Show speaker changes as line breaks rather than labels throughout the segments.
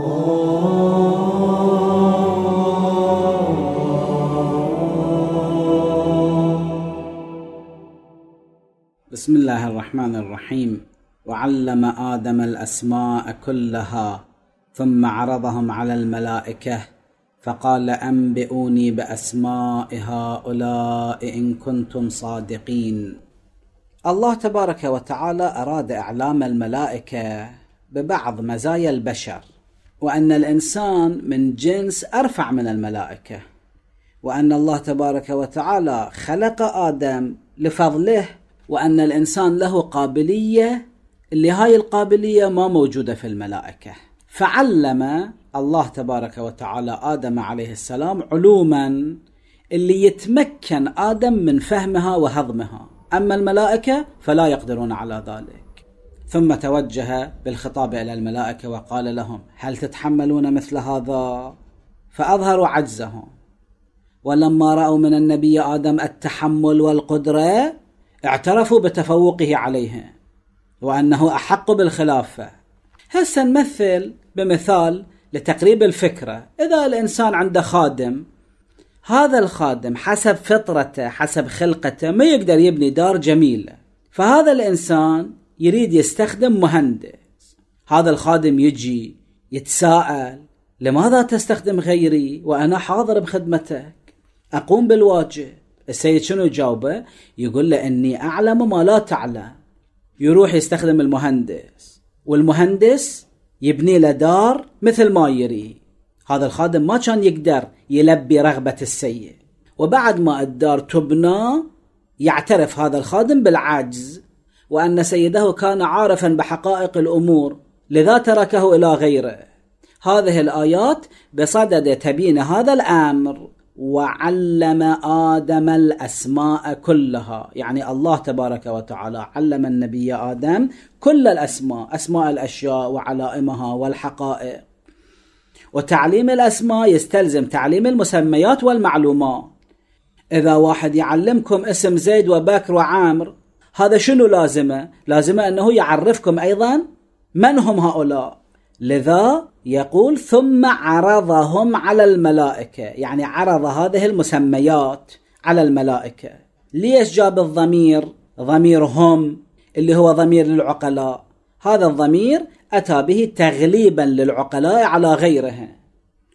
بسم الله الرحمن الرحيم وعلم آدم الأسماء كلها ثم عرضهم على الملائكة فقال أنبئوني بأسماء هؤلاء إن كنتم صادقين الله تبارك وتعالى أراد إعلام الملائكة ببعض مزايا البشر وأن الإنسان من جنس أرفع من الملائكة وأن الله تبارك وتعالى خلق آدم لفضله وأن الإنسان له قابلية اللي هاي القابلية ما موجودة في الملائكة فعلم الله تبارك وتعالى آدم عليه السلام علوما اللي يتمكن آدم من فهمها وهضمها أما الملائكة فلا يقدرون على ذلك ثم توجه بالخطاب الى الملائكه وقال لهم هل تتحملون مثل هذا فاظهروا عجزهم ولما راوا من النبي ادم التحمل والقدره اعترفوا بتفوقه عليهم وانه احق بالخلافه هسه نمثل بمثال لتقريب الفكره اذا الانسان عنده خادم هذا الخادم حسب فطرته حسب خلقته ما يقدر يبني دار جميله فهذا الانسان يريد يستخدم مهندس هذا الخادم يجي يتساءل لماذا تستخدم غيري وأنا حاضر بخدمتك أقوم بالواجب السيد شنو يجاوبه يقول له أني أعلم ما لا تعلم يروح يستخدم المهندس والمهندس يبني له دار مثل ما يري هذا الخادم ما كان يقدر يلبي رغبة السيد وبعد ما الدار تبنى يعترف هذا الخادم بالعجز وأن سيده كان عارفا بحقائق الأمور لذا تركه إلى غيره هذه الآيات بصدد تبيين هذا الأمر وعلم آدم الأسماء كلها يعني الله تبارك وتعالى علم النبي آدم كل الأسماء أسماء الأشياء وعلائمها والحقائق وتعليم الأسماء يستلزم تعليم المسميات والمعلومات إذا واحد يعلمكم اسم زيد وبكر وعمر هذا شنو لازمه؟ لازمه انه يعرفكم ايضا من هم هؤلاء؟ لذا يقول ثم عرضهم على الملائكه، يعني عرض هذه المسميات على الملائكه. ليش جاب الضمير ضميرهم اللي هو ضمير للعقلاء؟ هذا الضمير اتى به تغليبا للعقلاء على غيرهم.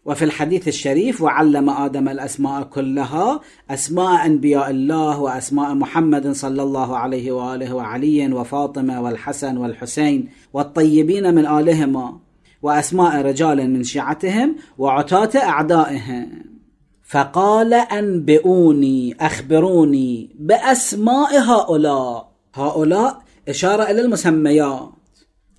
وفي الحديث الشريف وعلم آدم الأسماء كلها أسماء أنبياء الله وأسماء محمد صلى الله عليه وآله وعلي وفاطمة والحسن والحسين والطيبين من آلهما وأسماء رجال من شيعتهم وعتاة أعدائهم فقال أنبئوني أخبروني بأسماء هؤلاء هؤلاء إشارة إلى المسميات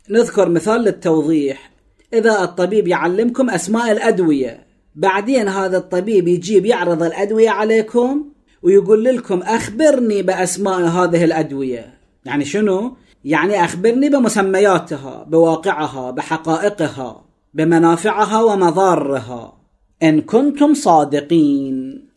نذكر مثال للتوضيح إذا الطبيب يعلمكم أسماء الأدوية بعدين هذا الطبيب يجيب يعرض الأدوية عليكم ويقول لكم أخبرني بأسماء هذه الأدوية يعني شنو؟ يعني أخبرني بمسمياتها بواقعها بحقائقها بمنافعها ومضارها إن كنتم صادقين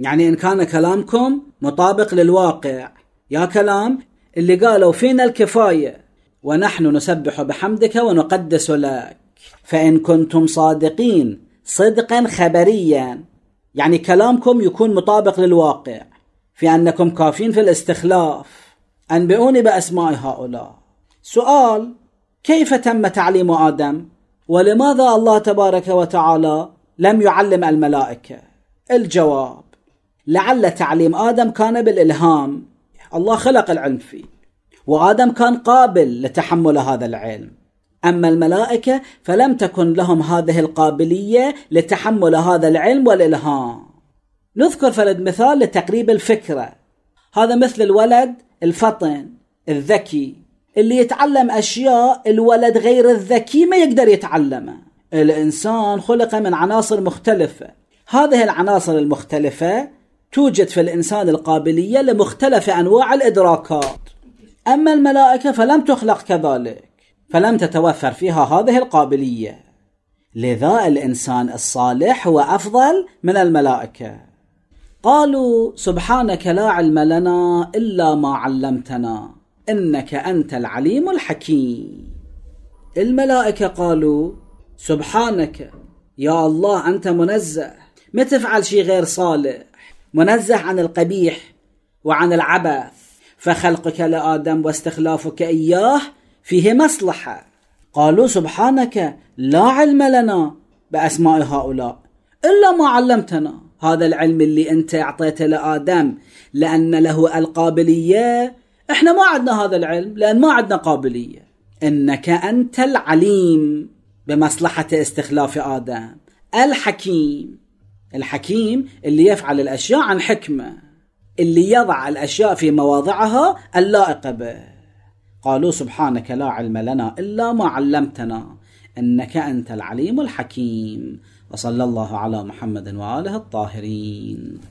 يعني إن كان كلامكم مطابق للواقع يا كلام اللي قالوا فينا الكفاية ونحن نسبح بحمدك ونقدس لك فإن كنتم صادقين صدقا خبريا يعني كلامكم يكون مطابق للواقع في أنكم كافين في الاستخلاف أنبئوني بأسماء هؤلاء سؤال كيف تم تعليم آدم ولماذا الله تبارك وتعالى لم يعلم الملائكة الجواب لعل تعليم آدم كان بالإلهام الله خلق العلم فيه وآدم كان قابل لتحمل هذا العلم أما الملائكة فلم تكن لهم هذه القابلية لتحمل هذا العلم والإلهام نذكر فلد مثال لتقريب الفكرة هذا مثل الولد الفطن الذكي اللي يتعلم أشياء الولد غير الذكي ما يقدر يتعلمه الإنسان خلق من عناصر مختلفة هذه العناصر المختلفة توجد في الإنسان القابلية لمختلف أنواع الإدراكات أما الملائكة فلم تخلق كذلك فلم تتوفر فيها هذه القابليه لذا الانسان الصالح هو افضل من الملائكه قالوا سبحانك لا علم لنا الا ما علمتنا انك انت العليم الحكيم الملائكه قالوا سبحانك يا الله انت منزه ما تفعل شيء غير صالح منزه عن القبيح وعن العبث فخلقك لادم واستخلافك اياه فيه مصلحة قالوا سبحانك لا علم لنا بأسماء هؤلاء إلا ما علمتنا هذا العلم اللي أنت أعطيته لآدم لأن له القابلية إحنا ما عندنا هذا العلم لأن ما عندنا قابلية إنك أنت العليم بمصلحة استخلاف آدم الحكيم الحكيم اللي يفعل الأشياء عن حكمة اللي يضع الأشياء في مواضعها اللائقة به قالوا سبحانك لا علم لنا الا ما علمتنا انك انت العليم الحكيم وصلى الله على محمد واله الطاهرين